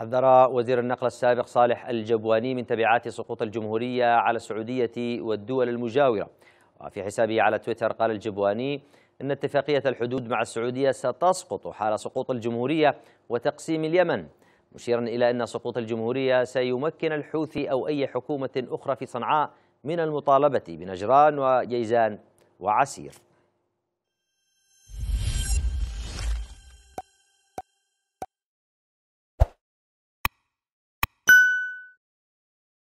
حذر وزير النقل السابق صالح الجبواني من تبعات سقوط الجمهورية على السعودية والدول المجاورة وفي حسابه على تويتر قال الجبواني إن اتفاقية الحدود مع السعودية ستسقط حال سقوط الجمهورية وتقسيم اليمن مشيرا إلى أن سقوط الجمهورية سيمكن الحوثي أو أي حكومة أخرى في صنعاء من المطالبة بنجران وجيزان وعسير